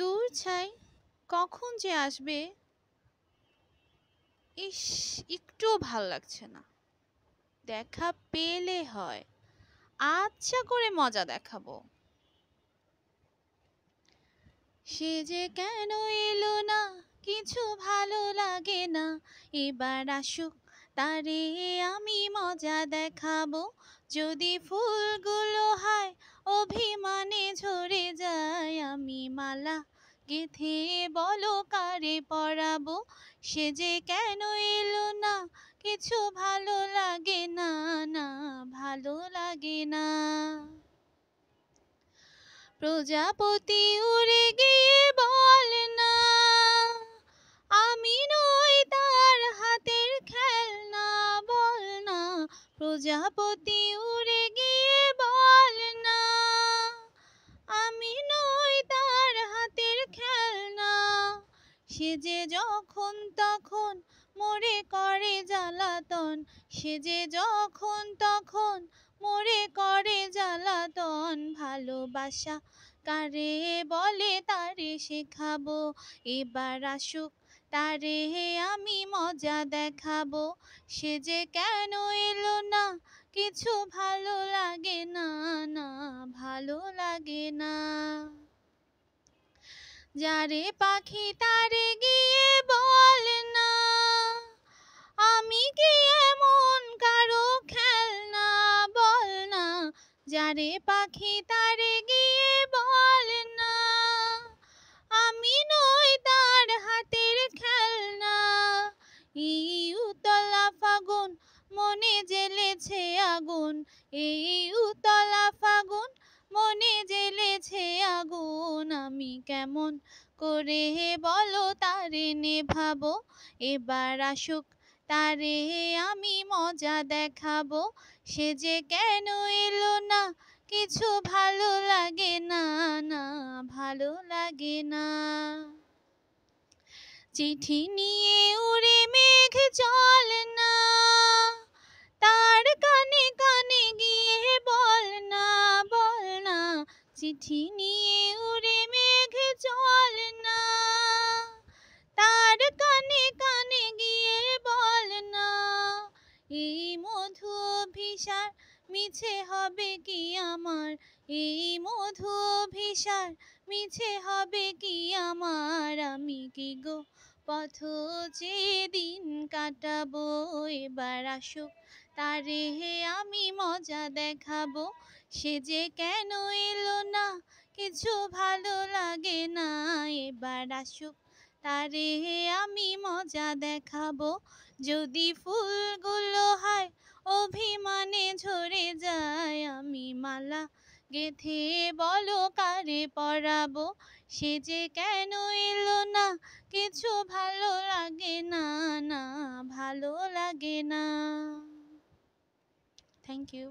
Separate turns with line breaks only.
দূর ছাই কখন যে আসবে ইস একটুও ভাল লাগছে না দেখা পেলে হয় আচ্ছা করে মজা দেখাবো সে যে কেন এলো না কিছু ভালো লাগে না এবার আসুক তারে আমি মজা দেখাবো যদি ফুলগুলো হয় অভিমানে ঝরে যায় আমি মালা গেথে বলো কারে পড়াবো সে যে কেন এলো না কিছু ভালো লাগে না না ভালো লাগে না প্রজাপতি উড়ে গিয়ে প্রজাপতি উড়ে গিয়ে বল না আমি নই তার হাতের খেলনা সে যে যখন তখন মোরে করে জ্বালাতন সে যে যখন তখন মোরে করে জ্বালাতন ভালোবাসা কারে বলে তারে শেখাবো এবার আসুক তারে আমি মজা দেখাবো সে যে কেন এল কিছু ভালো লাগে না না ভালো লাগে না যারে পাখি তারে গিয়ে বল না আমি কি এমন কারো খেলনা বল না যারে পাখি তারে দুতলা ফাগুন মনে জেলেছে আগুন আমি কেমন করে বলো তারে নেভাবো এবার আসুক তারে আমি মজা দেখাবো সে যে কেন এলো না কিছু ভালো লাগে না না ভালো লাগে না চিঠি নিয়ে উড়ে মেঘ চল না চিঠি নিয়ে উড়ে মেঘ চল না তার কানে কানে গিয়ে বল না এই মধু ভিসার মিছে হবে কি আমার এই মধু ভিসার মিছে হবে কি আমার আমি কি গো পথ যে দিন কাটাবো এবার আসুক তারে আমি মজা দেখাবো সে যে কেন এলো না কিছু ভালো লাগে না এবার আসুক তারে আমি মজা দেখাবো যদি ফুলগুলো হয় অভিমানে ঝরে যায় আমি মালা গেথে বলো কারে পরাবো সে যে কেন এলো না কিছু ভালো লাগে না না ভালো লাগে না থ্যাংক ইউ